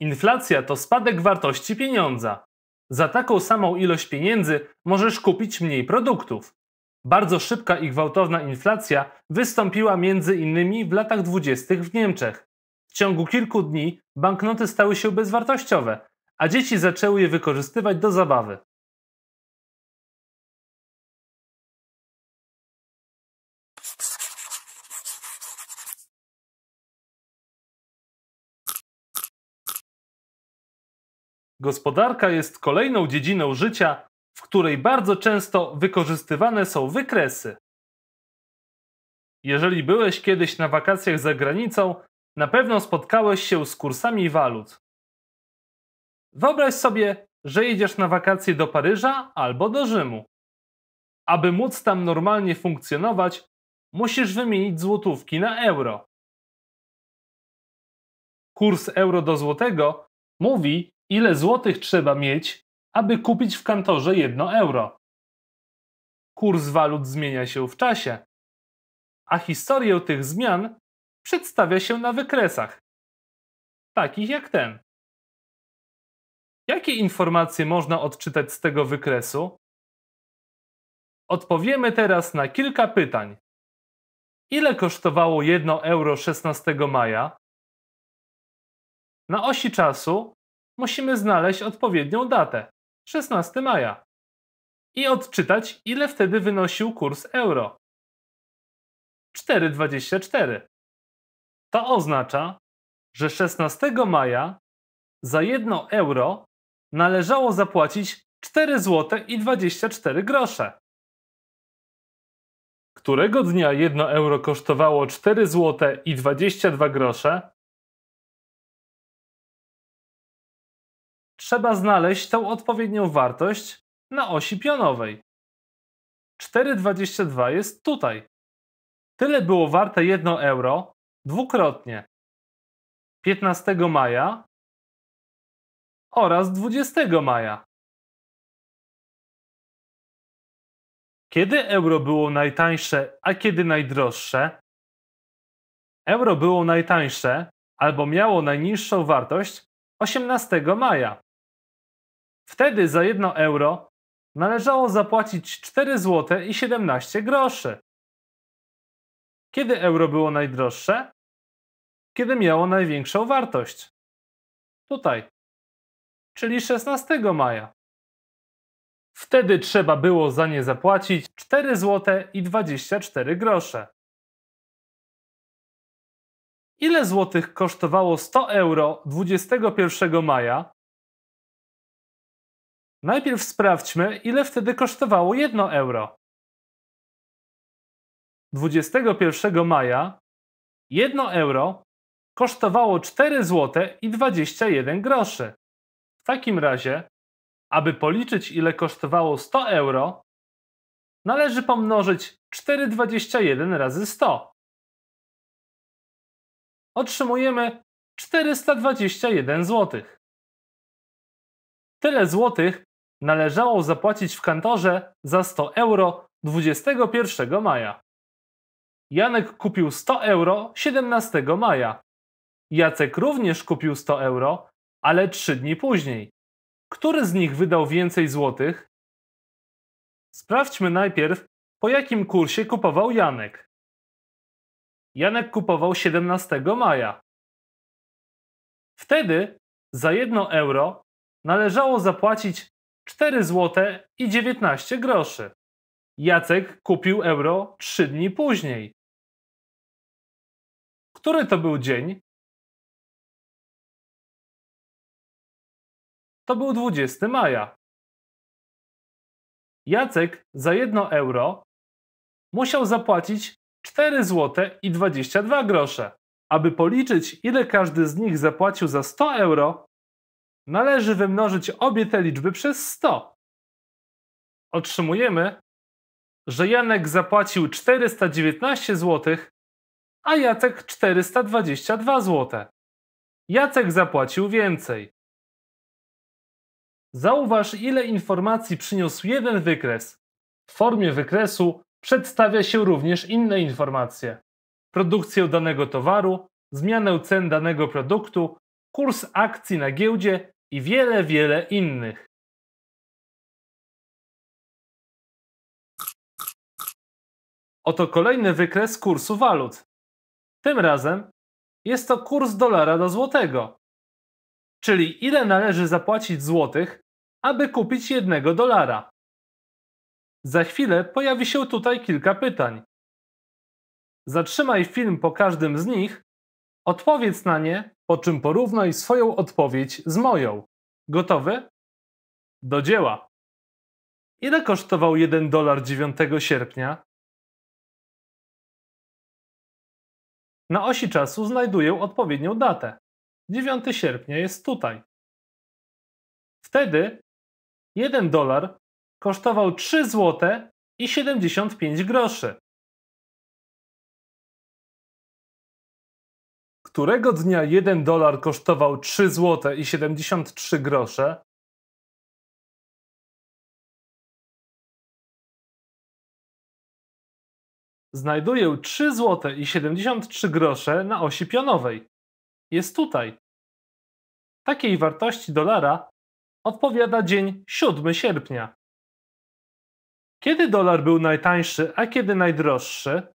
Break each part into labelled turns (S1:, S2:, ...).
S1: Inflacja to spadek wartości pieniądza. Za taką samą ilość pieniędzy możesz kupić mniej produktów. Bardzo szybka i gwałtowna inflacja wystąpiła między innymi w latach dwudziestych w Niemczech. W ciągu kilku dni banknoty stały się bezwartościowe, a dzieci zaczęły je wykorzystywać do zabawy. Gospodarka jest kolejną dziedziną życia, w której bardzo często wykorzystywane są wykresy. Jeżeli byłeś kiedyś na wakacjach za granicą, na pewno spotkałeś się z kursami walut. Wyobraź sobie, że jedziesz na wakacje do Paryża albo do Rzymu. Aby móc tam normalnie funkcjonować, musisz wymienić złotówki na euro. Kurs euro do złotego mówi, ile złotych trzeba mieć, aby kupić w kantorze jedno euro. Kurs walut zmienia się w czasie, a historię tych zmian przedstawia się na wykresach, takich jak ten. Jakie informacje można odczytać z tego wykresu?
S2: Odpowiemy teraz na kilka pytań. Ile
S1: kosztowało 1 euro 16 maja? Na osi czasu musimy znaleźć odpowiednią datę 16 maja i odczytać, ile wtedy wynosił kurs euro 4,24. To oznacza, że 16 maja za 1 euro należało zapłacić 4 zł i 24 grosze. Którego dnia 1 euro kosztowało 4 zł i 22 grosze, trzeba znaleźć tą odpowiednią wartość na osi pionowej. 4,22 jest tutaj. Tyle było warte 1 euro dwukrotnie. 15 maja
S2: oraz 20 maja.
S1: Kiedy euro było najtańsze, a kiedy najdroższe? Euro było najtańsze albo miało najniższą wartość 18 maja. Wtedy za 1 euro należało zapłacić 4 zł i 17 groszy. Kiedy euro było najdroższe? Kiedy miało największą wartość. Tutaj. Czyli 16 maja. Wtedy trzeba było za nie zapłacić 4 zł i 24 grosze. Ile złotych kosztowało 100 euro
S2: 21 maja Najpierw sprawdźmy, ile wtedy
S1: kosztowało 1 euro. 21 maja 1 euro kosztowało 4 zł i 21 groszy. W takim razie, aby policzyć ile kosztowało 100 euro, należy pomnożyć 4,21 razy 100.
S2: Otrzymujemy 421
S1: zł. Tyle złotych należało zapłacić w kantorze za 100 euro 21 maja. Janek kupił 100 euro 17 maja. Jacek również kupił 100 euro, ale 3 dni później. Który z nich wydał więcej złotych? Sprawdźmy najpierw, po jakim kursie kupował Janek. Janek kupował 17 maja. Wtedy za 1 euro należało zapłacić 4 zł i 19 groszy. Jacek kupił euro 3 dni później.
S2: Który to był dzień? To był 20 maja.
S1: Jacek za 1 euro musiał zapłacić 4 zł i 22 grosze. Aby policzyć, ile każdy z nich zapłacił za 100 euro, należy wymnożyć obie te liczby przez 100. Otrzymujemy, że Janek zapłacił 419 zł, a Jacek 422 zł. Jacek zapłacił więcej. Zauważ, ile informacji przyniósł jeden wykres. W formie wykresu przedstawia się również inne informacje. Produkcję danego towaru, zmianę cen danego produktu, kurs akcji na giełdzie i wiele, wiele innych.
S2: Oto kolejny wykres kursu walut.
S1: Tym razem jest to kurs dolara do złotego, czyli ile należy zapłacić złotych, aby kupić jednego dolara. Za chwilę pojawi się tutaj kilka pytań. Zatrzymaj film po każdym z nich Odpowiedz na nie, po czym porównaj swoją odpowiedź z moją. Gotowy? Do dzieła! Ile kosztował 1 dolar 9 sierpnia? Na osi czasu znajduję odpowiednią datę. 9 sierpnia jest
S2: tutaj. Wtedy 1 dolar kosztował 3 zł i 75 groszy. Którego dnia 1 dolar kosztował 3 zł i 73 grosze? Znajduję 3 zł i
S1: 73 grosze na osi pionowej. Jest tutaj. Takiej wartości dolara odpowiada dzień 7 sierpnia. Kiedy dolar był najtańszy, a kiedy najdroższy?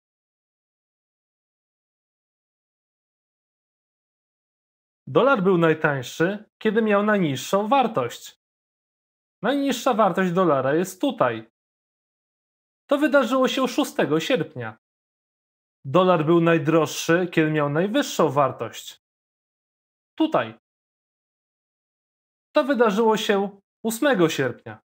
S2: Dolar był najtańszy,
S1: kiedy miał najniższą wartość. Najniższa wartość dolara jest tutaj. To wydarzyło się 6 sierpnia. Dolar
S2: był najdroższy, kiedy miał najwyższą wartość. Tutaj. To wydarzyło się 8 sierpnia.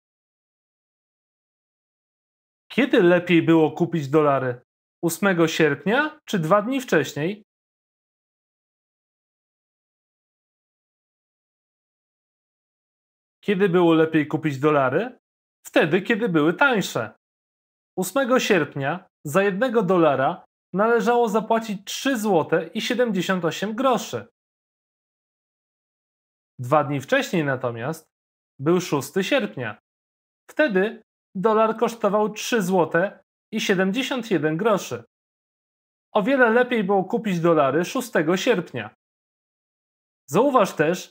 S2: Kiedy lepiej było kupić dolary? 8 sierpnia czy dwa dni wcześniej?
S1: Kiedy było lepiej kupić dolary? Wtedy, kiedy były tańsze. 8 sierpnia za jednego dolara należało zapłacić 3 zł i 78 groszy. Dwa dni wcześniej natomiast był 6 sierpnia. Wtedy dolar kosztował 3 zł i 71 groszy. O wiele lepiej było kupić dolary 6 sierpnia. Zauważ też,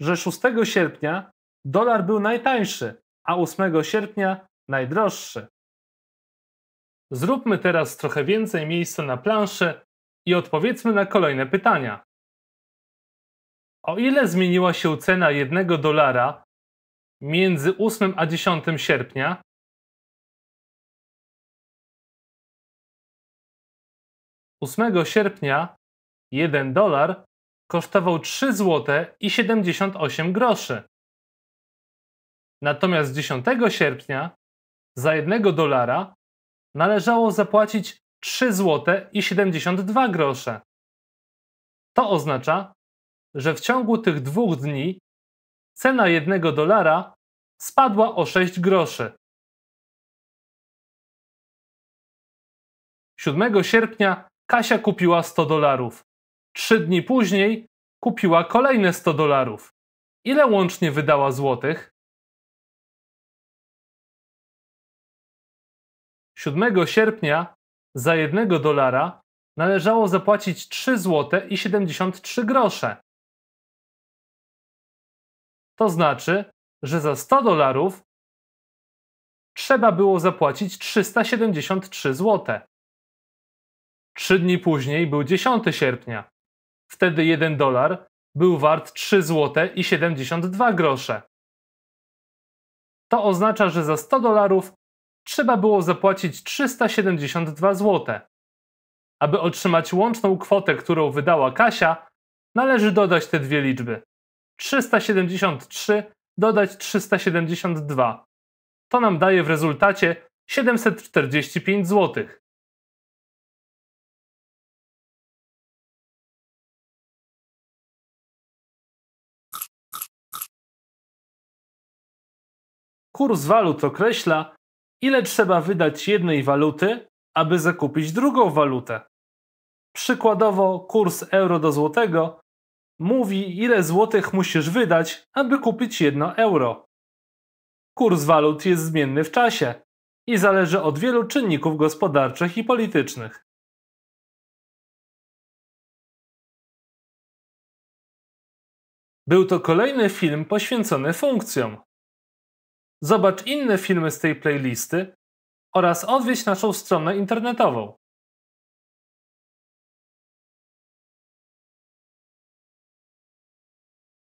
S1: że 6 sierpnia dolar był najtańszy, a 8 sierpnia najdroższy. Zróbmy teraz trochę więcej miejsca na planszy i odpowiedzmy na kolejne pytania. O ile zmieniła się cena 1 dolara między 8 a 10 sierpnia? Ósmego sierpnia 1 dolar kosztował 3 zł i 78 groszy. Natomiast 10 sierpnia za 1 dolara należało zapłacić 3 zł i 72 grosze. To oznacza, że w ciągu tych dwóch dni cena 1 dolara spadła o 6 groszy.
S2: 7 sierpnia Kasia kupiła 100 dolarów. 3 dni później kupiła kolejne 100 dolarów. Ile łącznie wydała złotych?
S1: 7 sierpnia za 1 dolara należało zapłacić 3 zł i 73 grosze.
S2: To znaczy, że za 100 dolarów trzeba
S1: było zapłacić 373 zł. Trzy dni później był 10 sierpnia. Wtedy 1 dolar był wart 3 zł i 72 grosze. To oznacza, że za 100 dolarów trzeba było zapłacić 372 zł. Aby otrzymać łączną kwotę, którą wydała Kasia, należy dodać te dwie liczby. 373 dodać 372. To nam daje w rezultacie 745 zł.
S2: Kurs walut określa,
S1: ile trzeba wydać jednej waluty, aby zakupić drugą walutę. Przykładowo kurs euro do złotego mówi, ile złotych musisz wydać, aby kupić jedno euro. Kurs walut jest zmienny w czasie i zależy od wielu czynników gospodarczych i politycznych. Był to kolejny film poświęcony funkcjom. Zobacz inne filmy z tej playlisty oraz odwiedź naszą stronę internetową.